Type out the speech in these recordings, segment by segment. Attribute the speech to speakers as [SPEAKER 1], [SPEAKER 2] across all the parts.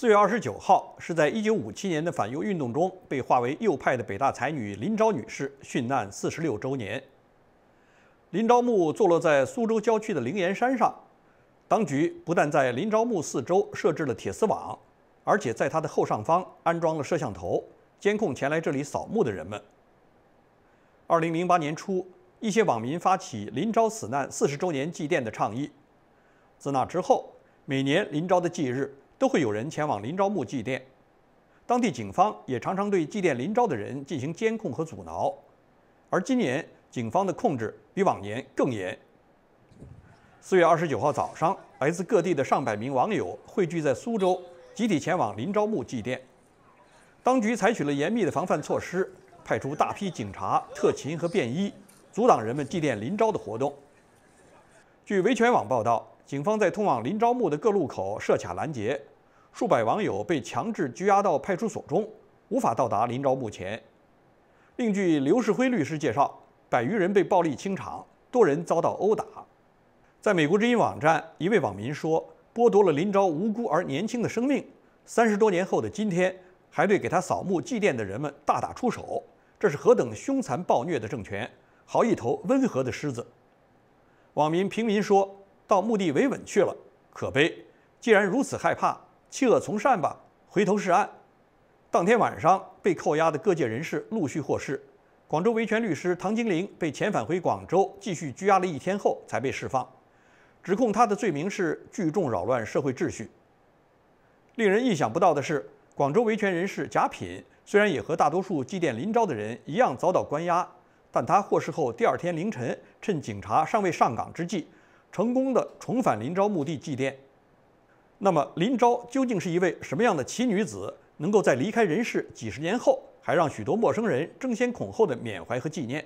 [SPEAKER 1] 四月二十九号是在一九五七年的反右运动中被划为右派的北大才女林昭女士殉难四十六周年。林昭墓坐落在苏州郊区的灵岩山上，当局不但在林昭墓四周设置了铁丝网，而且在它的后上方安装了摄像头，监控前来这里扫墓的人们。二零零八年初，一些网民发起林昭死难四十周年祭奠的倡议，自那之后，每年林昭的忌日。都会有人前往林昭墓祭奠，当地警方也常常对祭奠林昭的人进行监控和阻挠，而今年警方的控制比往年更严。四月二十九号早上，来自各地的上百名网友汇聚在苏州，集体前往林昭墓祭奠，当局采取了严密的防范措施，派出大批警察、特勤和便衣，阻挡人们祭奠林昭的活动。据维权网报道。警方在通往林昭墓的各路口设卡拦截，数百网友被强制拘押到派出所中，无法到达林昭墓前。另据刘世辉律师介绍，百余人被暴力清场，多人遭到殴打。在美国之音网站，一位网民说：“剥夺了林昭无辜而年轻的生命，三十多年后的今天，还对给他扫墓祭奠的人们大打出手，这是何等凶残暴虐的政权！好一头温和的狮子。”网民平民说。到墓地维稳去了，可悲。既然如此害怕，弃恶从善吧，回头是岸。当天晚上，被扣押的各界人士陆续获释。广州维权律师唐金玲被遣返回广州，继续拘押了一天后才被释放。指控他的罪名是聚众扰乱社会秩序。令人意想不到的是，广州维权人士贾品虽然也和大多数祭奠林昭的人一样遭到关押，但他获释后第二天凌晨，趁警察尚未上岗之际。成功的重返林昭墓地祭奠，那么林昭究竟是一位什么样的奇女子，能够在离开人世几十年后，还让许多陌生人争先恐后的缅怀和纪念？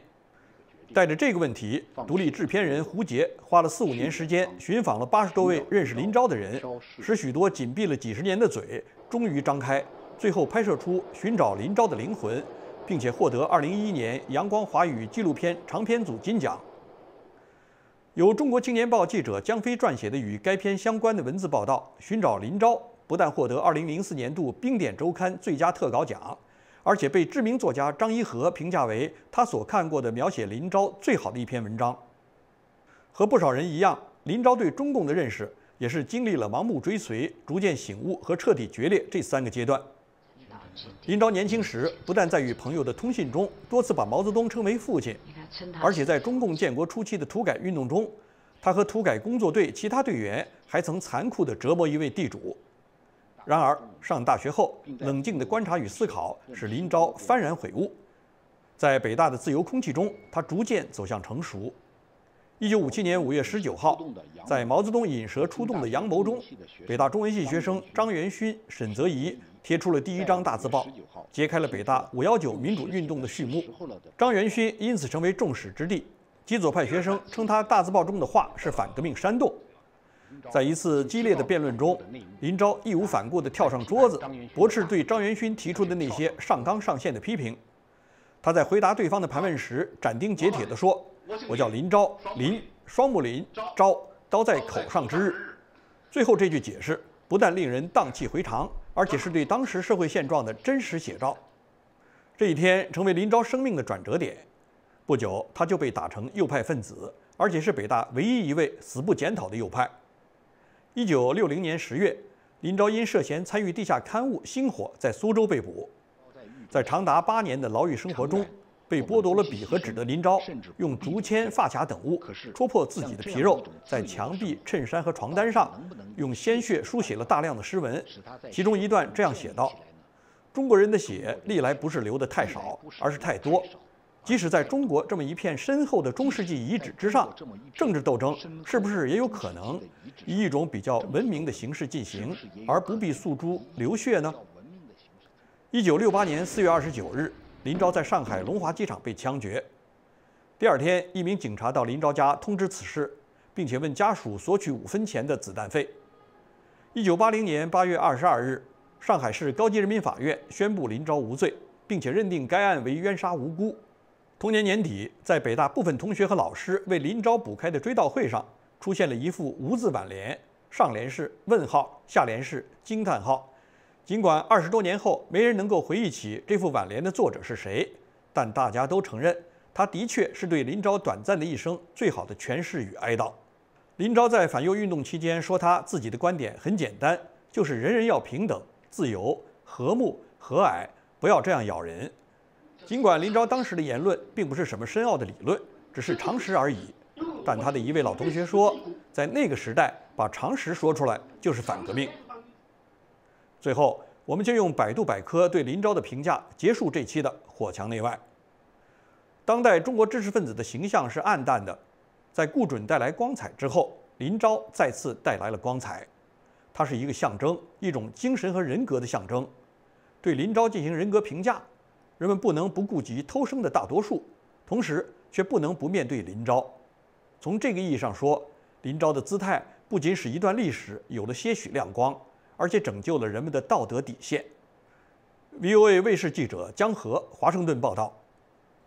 [SPEAKER 1] 带着这个问题，独立制片人胡杰花了四五年时间，寻访了八十多位认识林昭的人，使许多紧闭了几十年的嘴终于张开，最后拍摄出《寻找林昭的灵魂》，并且获得二零一一年阳光华语纪录片长片组金奖。由中国青年报记者江飞撰写的与该篇相关的文字报道《寻找林昭》，不但获得2004年度《冰点周刊》最佳特稿奖，而且被知名作家张一和评价为他所看过的描写林昭最好的一篇文章。和不少人一样，林昭对中共的认识也是经历了盲目追随、逐渐醒悟和彻底决裂这三个阶段。林昭年轻时，不但在与朋友的通信中多次把毛泽东称为父亲。而且在中共建国初期的土改运动中，他和土改工作队其他队员还曾残酷地折磨一位地主。然而上大学后，冷静的观察与思考使林昭幡然悔悟。在北大的自由空气中，他逐渐走向成熟。一九五七年五月十九号，在毛泽东引蛇出洞的阳谋中，北大中文系学生张元勋、沈泽宜。贴出了第一张大字报，揭开了北大五幺九民主运动的序幕。张元勋因此成为众矢之的，基左派学生称他大字报中的话是反革命煽动。在一次激烈的辩论中，林昭义无反顾地跳上桌子，驳斥对张元勋提出的那些上纲上线的批评。他在回答对方的盘问时，斩钉截铁地说：“我叫林昭，林双木林昭，刀在口上之日。”最后这句解释不但令人荡气回肠。而且是对当时社会现状的真实写照。这一天成为林昭生命的转折点。不久，他就被打成右派分子，而且是北大唯一一位死不检讨的右派。1960年10月，林昭因涉嫌参与地下刊物《星火》，在苏州被捕。在长达八年的牢狱生活中，被剥夺了笔和纸的林昭，用竹签、发卡等物戳破自己的皮肉，在墙壁、衬衫和床单上。用鲜血书写了大量的诗文，其中一段这样写道：“中国人的血历来不是流得太少，而是太多。即使在中国这么一片深厚的中世纪遗址之上，政治斗争是不是也有可能以一种比较文明的形式进行，而不必诉诸流血呢？”一九六八年四月二十九日，林昭在上海龙华机场被枪决。第二天，一名警察到林昭家通知此事，并且问家属索取五分钱的子弹费。一九八零年八月二十二日，上海市高级人民法院宣布林昭无罪，并且认定该案为冤杀无辜。同年年底，在北大部分同学和老师为林昭补开的追悼会上，出现了一副无字挽联，上联是问号，下联是惊叹号。尽管二十多年后，没人能够回忆起这副挽联的作者是谁，但大家都承认，他的确是对林昭短暂的一生最好的诠释与哀悼。林昭在反右运动期间说，他自己的观点很简单，就是人人要平等、自由、和睦、和蔼，不要这样咬人。尽管林昭当时的言论并不是什么深奥的理论，只是常识而已，但他的一位老同学说，在那个时代，把常识说出来就是反革命。最后，我们就用百度百科对林昭的评价结束这期的《火墙内外》。当代中国知识分子的形象是暗淡的。在顾准带来光彩之后，林昭再次带来了光彩。它是一个象征，一种精神和人格的象征。对林昭进行人格评价，人们不能不顾及偷生的大多数，同时却不能不面对林昭。从这个意义上说，林昭的姿态不仅使一段历史有了些许亮光，而且拯救了人们的道德底线。VOA 卫视记者江河，华盛顿报道。